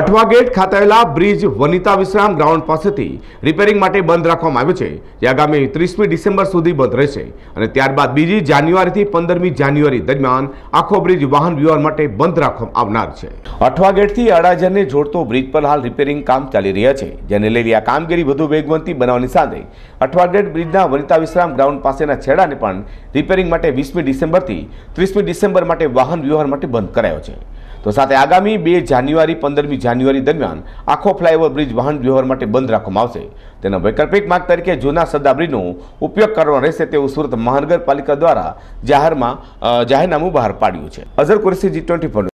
અટવાગેટ ખાતે આવેલા બ્રિજ વનિતા વિશ્રામ ગ્રાઉન્ડ પાસેથી રિપેરિંગ માટે બંધ રાખવામાં આવ્યો છે જે આગામી ત્રીસમી ડિસેમ્બર સુધી બંધ રહેશે અને ત્યારબાદ બીજી જાન્યુઆરીથી પંદરમી જાન્યુઆરી દરમિયાન આખો બ્રિજ વાહન વ્યવહાર માટે બંધ રાખવામાં આવનાર છે અઠવાગેટથી અડાજણને જોડતો બ્રિજ પર હાલ રિપેરિંગ કામ ચાલી રહ્યા છે જેને લઈને આ કામગીરી વધુ વેગવંતી બનાવવાની સાથે અઠવાગેટ બ્રિજના વનિતા વિશ્રામ ગ્રાઉન્ડ પાસેના છેડાને પણ રિપેરિંગ માટે વીસમી ડિસેમ્બરથી ત્રીસમી ડિસેમ્બર માટે વાહન વ્યવહાર માટે બંધ કરાયો છે તો સાથે આગામી બે જાન્યુઆરી પંદરમી જાન્યુઆરી દરમિયાન આખો ફ્લાયઓવર બ્રિજ વાહન વ્યવહાર માટે બંધ રાખવામાં આવશે તેના વૈકલ્પિક માર્ગ તરીકે જૂના સદાબ્રીનો ઉપયોગ કરવાનો રહેશે તેવું સુરત મહાનગરપાલિકા દ્વારા જાહેરમાં જાહેરનામું બહાર પાડ્યું છે અઝર કુરસી જી ટ્વેન્ટી